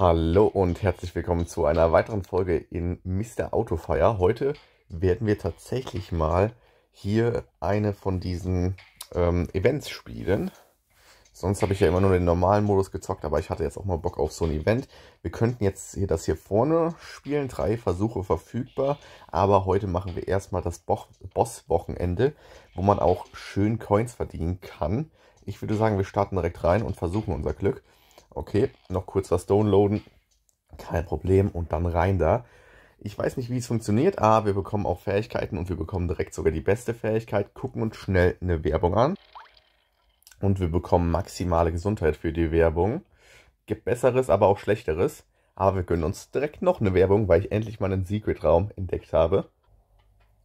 Hallo und herzlich willkommen zu einer weiteren Folge in Mr. Autofire. Heute werden wir tatsächlich mal hier eine von diesen ähm, Events spielen. Sonst habe ich ja immer nur den normalen Modus gezockt, aber ich hatte jetzt auch mal Bock auf so ein Event. Wir könnten jetzt hier das hier vorne spielen, drei Versuche verfügbar, aber heute machen wir erstmal das Bo Boss-Wochenende, wo man auch schön Coins verdienen kann. Ich würde sagen, wir starten direkt rein und versuchen unser Glück okay, noch kurz was downloaden, kein Problem und dann rein da. Ich weiß nicht, wie es funktioniert, aber ah, wir bekommen auch Fähigkeiten und wir bekommen direkt sogar die beste Fähigkeit. Gucken uns schnell eine Werbung an und wir bekommen maximale Gesundheit für die Werbung. Gibt besseres, aber auch schlechteres. Aber wir gönnen uns direkt noch eine Werbung, weil ich endlich mal einen Secret-Raum entdeckt habe.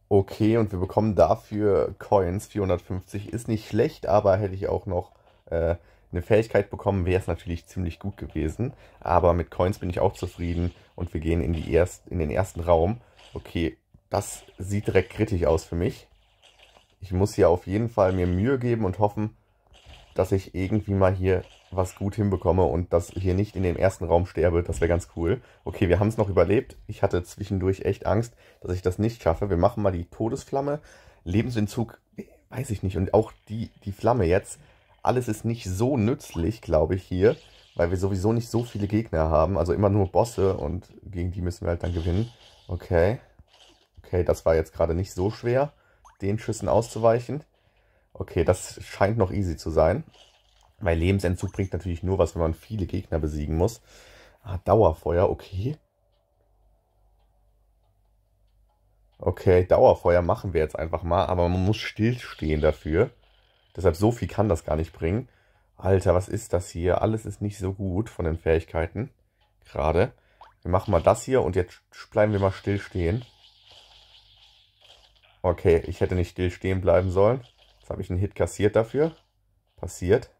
Okay, und wir bekommen dafür Coins. 450 ist nicht schlecht, aber hätte ich auch noch äh, eine Fähigkeit bekommen, wäre es natürlich ziemlich gut gewesen. Aber mit Coins bin ich auch zufrieden und wir gehen in, die erst, in den ersten Raum. Okay, das sieht direkt kritisch aus für mich. Ich muss hier auf jeden Fall mir Mühe geben und hoffen, dass ich irgendwie mal hier was gut hinbekomme und dass hier nicht in dem ersten Raum sterbe. Das wäre ganz cool. Okay, wir haben es noch überlebt. Ich hatte zwischendurch echt Angst, dass ich das nicht schaffe. Wir machen mal die Todesflamme. Lebensentzug, weiß ich nicht. Und auch die, die Flamme jetzt alles ist nicht so nützlich, glaube ich, hier, weil wir sowieso nicht so viele Gegner haben. Also immer nur Bosse und gegen die müssen wir halt dann gewinnen. Okay. Okay, das war jetzt gerade nicht so schwer, den Schüssen auszuweichen. Okay, das scheint noch easy zu sein. Weil Lebensentzug bringt natürlich nur was, wenn man viele Gegner besiegen muss. Ah, Dauerfeuer, okay. Okay, Dauerfeuer machen wir jetzt einfach mal, aber man muss stillstehen dafür. Deshalb so viel kann das gar nicht bringen. Alter, was ist das hier? Alles ist nicht so gut von den Fähigkeiten. Gerade. Wir machen mal das hier und jetzt bleiben wir mal still stehen. Okay, ich hätte nicht still stehen bleiben sollen. Jetzt habe ich einen Hit kassiert dafür. Passiert.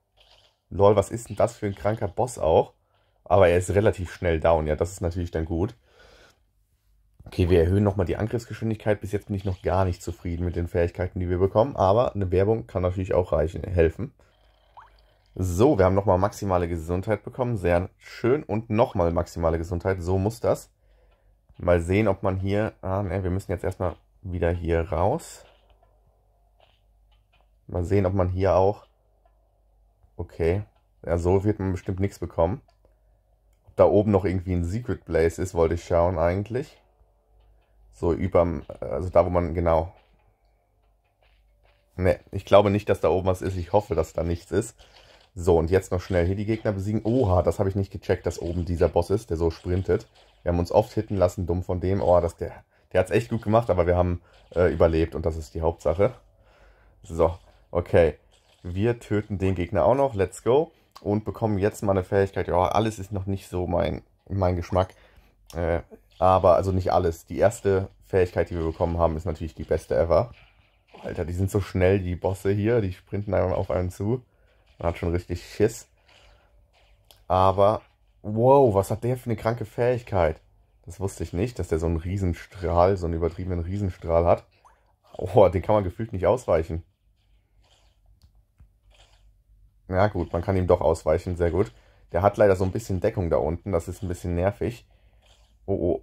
Lol, was ist denn das für ein kranker Boss auch? Aber er ist relativ schnell down. Ja, das ist natürlich dann gut. Okay, wir erhöhen nochmal die Angriffsgeschwindigkeit. Bis jetzt bin ich noch gar nicht zufrieden mit den Fähigkeiten, die wir bekommen. Aber eine Werbung kann natürlich auch reichen, helfen. So, wir haben nochmal maximale Gesundheit bekommen. Sehr schön. Und nochmal maximale Gesundheit. So muss das. Mal sehen, ob man hier... Ah, ne, wir müssen jetzt erstmal wieder hier raus. Mal sehen, ob man hier auch... Okay. Ja, so wird man bestimmt nichts bekommen. Ob da oben noch irgendwie ein Secret Place ist, wollte ich schauen eigentlich. So überm, also da, wo man genau. Ne, ich glaube nicht, dass da oben was ist. Ich hoffe, dass da nichts ist. So, und jetzt noch schnell hier die Gegner besiegen. Oha, das habe ich nicht gecheckt, dass oben dieser Boss ist, der so sprintet. Wir haben uns oft hitten lassen, dumm von dem. Oh, das, der, der hat es echt gut gemacht, aber wir haben äh, überlebt und das ist die Hauptsache. So, okay. Wir töten den Gegner auch noch. Let's go. Und bekommen jetzt mal eine Fähigkeit. Ja, alles ist noch nicht so mein, mein Geschmack. Äh, aber, also nicht alles. Die erste Fähigkeit, die wir bekommen haben, ist natürlich die beste ever. Alter, die sind so schnell, die Bosse hier. Die sprinten einmal auf einen zu. Man hat schon richtig Schiss. Aber, wow, was hat der für eine kranke Fähigkeit? Das wusste ich nicht, dass der so einen Riesenstrahl, so einen übertriebenen Riesenstrahl hat. Oh, den kann man gefühlt nicht ausweichen. Ja gut, man kann ihm doch ausweichen, sehr gut. Der hat leider so ein bisschen Deckung da unten, das ist ein bisschen nervig. Oh, oh.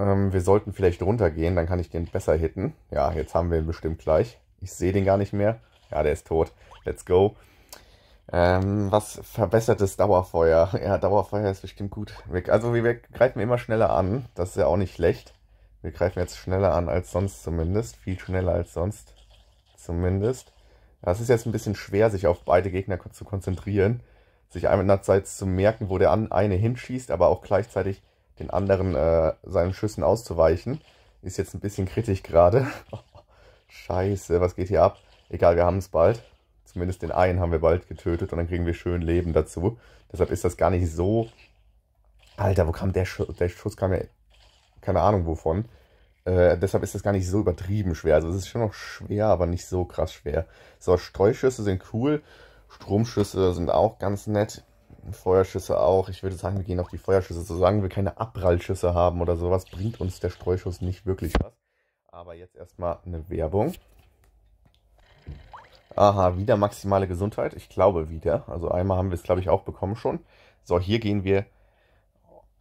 Ähm, wir sollten vielleicht runtergehen, dann kann ich den besser hitten. Ja, jetzt haben wir ihn bestimmt gleich. Ich sehe den gar nicht mehr. Ja, der ist tot. Let's go. Ähm, was verbessertes Dauerfeuer. Ja, Dauerfeuer ist bestimmt gut. Wir, also wir, wir greifen immer schneller an. Das ist ja auch nicht schlecht. Wir greifen jetzt schneller an als sonst zumindest. Viel schneller als sonst zumindest. Das ist jetzt ein bisschen schwer, sich auf beide Gegner zu konzentrieren. Sich einerseits zu merken, wo der eine hinschießt, aber auch gleichzeitig den anderen äh, seinen Schüssen auszuweichen. Ist jetzt ein bisschen kritisch gerade. scheiße, was geht hier ab? Egal, wir haben es bald. Zumindest den einen haben wir bald getötet und dann kriegen wir schön Leben dazu. Deshalb ist das gar nicht so... Alter, wo kam der Schuss? Der Schuss kam ja... Keine Ahnung wovon. Äh, deshalb ist das gar nicht so übertrieben schwer. Also es ist schon noch schwer, aber nicht so krass schwer. So, Streuschüsse sind cool. Stromschüsse sind auch ganz nett. Feuerschüsse auch. Ich würde sagen, wir gehen auf die Feuerschüsse. Solange wir keine Abprallschüsse haben oder sowas, bringt uns der Streuschuss nicht wirklich was. Aber jetzt erstmal eine Werbung. Aha, wieder maximale Gesundheit. Ich glaube wieder. Also einmal haben wir es, glaube ich, auch bekommen schon. So, hier gehen wir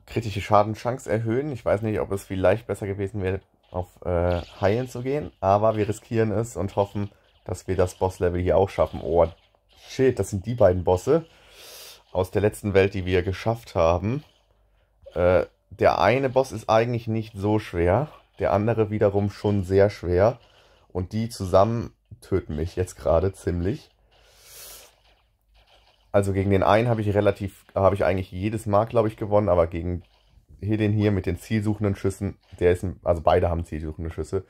kritische Schadenschance erhöhen. Ich weiß nicht, ob es vielleicht besser gewesen wäre, auf äh, Heilen zu gehen. Aber wir riskieren es und hoffen, dass wir das Bosslevel hier auch schaffen. Oh, shit, das sind die beiden Bosse aus der letzten Welt, die wir geschafft haben. Äh, der eine Boss ist eigentlich nicht so schwer, der andere wiederum schon sehr schwer. Und die zusammen töten mich jetzt gerade ziemlich. Also gegen den einen habe ich relativ, habe ich eigentlich jedes Mal, glaube ich, gewonnen, aber gegen hier den hier mit den zielsuchenden Schüssen, der ist, ein, also beide haben zielsuchende Schüsse,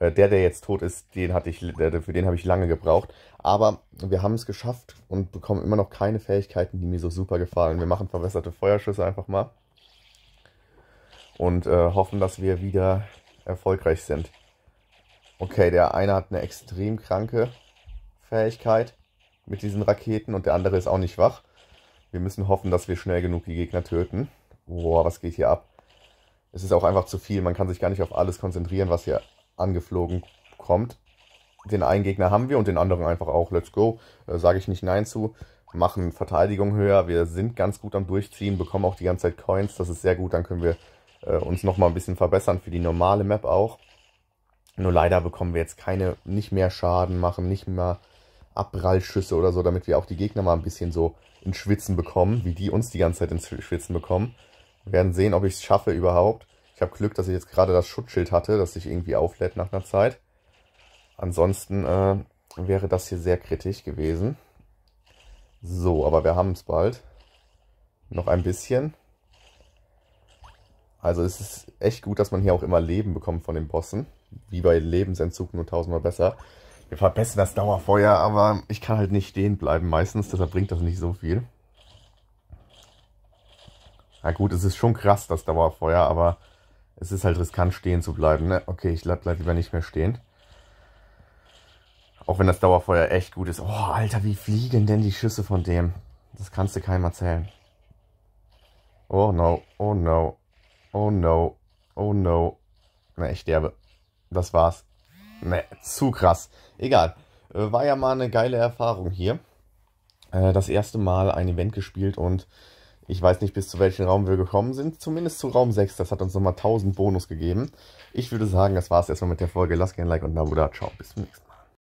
äh, der, der jetzt tot ist, den hatte ich, für den habe ich lange gebraucht. Aber wir haben es geschafft und bekommen immer noch keine Fähigkeiten, die mir so super gefallen. Wir machen verwässerte Feuerschüsse einfach mal. Und äh, hoffen, dass wir wieder erfolgreich sind. Okay, der eine hat eine extrem kranke Fähigkeit mit diesen Raketen und der andere ist auch nicht wach. Wir müssen hoffen, dass wir schnell genug die Gegner töten. Boah, was geht hier ab? Es ist auch einfach zu viel. Man kann sich gar nicht auf alles konzentrieren, was hier angeflogen kommt. Den einen Gegner haben wir und den anderen einfach auch. Let's go. Äh, Sage ich nicht Nein zu. Machen Verteidigung höher. Wir sind ganz gut am Durchziehen. Bekommen auch die ganze Zeit Coins. Das ist sehr gut. Dann können wir äh, uns nochmal ein bisschen verbessern für die normale Map auch. Nur leider bekommen wir jetzt keine, nicht mehr Schaden machen, nicht mehr Abprallschüsse oder so, damit wir auch die Gegner mal ein bisschen so ins Schwitzen bekommen, wie die uns die ganze Zeit ins Schwitzen bekommen. Wir werden sehen, ob ich es schaffe überhaupt. Ich habe Glück, dass ich jetzt gerade das Schutzschild hatte, das sich irgendwie auflädt nach einer Zeit. Ansonsten äh, wäre das hier sehr kritisch gewesen. So, aber wir haben es bald. Noch ein bisschen. Also es ist echt gut, dass man hier auch immer Leben bekommt von den Bossen. Wie bei Lebensentzug nur tausendmal besser. Wir verbessern das Dauerfeuer, aber ich kann halt nicht stehen bleiben meistens, deshalb bringt das nicht so viel. Na gut, es ist schon krass, das Dauerfeuer, aber es ist halt riskant, stehen zu bleiben. Ne? Okay, ich bleib, bleib lieber nicht mehr stehen. Auch wenn das Dauerfeuer echt gut ist. Oh, Alter, wie fliegen denn die Schüsse von dem? Das kannst du keinem erzählen. Oh no, oh no, oh no, oh no. Ne, ich sterbe. Das war's. Ne, zu krass. Egal. Äh, war ja mal eine geile Erfahrung hier. Äh, das erste Mal ein Event gespielt und ich weiß nicht, bis zu welchem Raum wir gekommen sind. Zumindest zu Raum 6. Das hat uns nochmal 1000 Bonus gegeben. Ich würde sagen, das war es erstmal mit der Folge. Lasst gerne ein Like und ein Abo da. Ciao, bis zum nächsten Mal.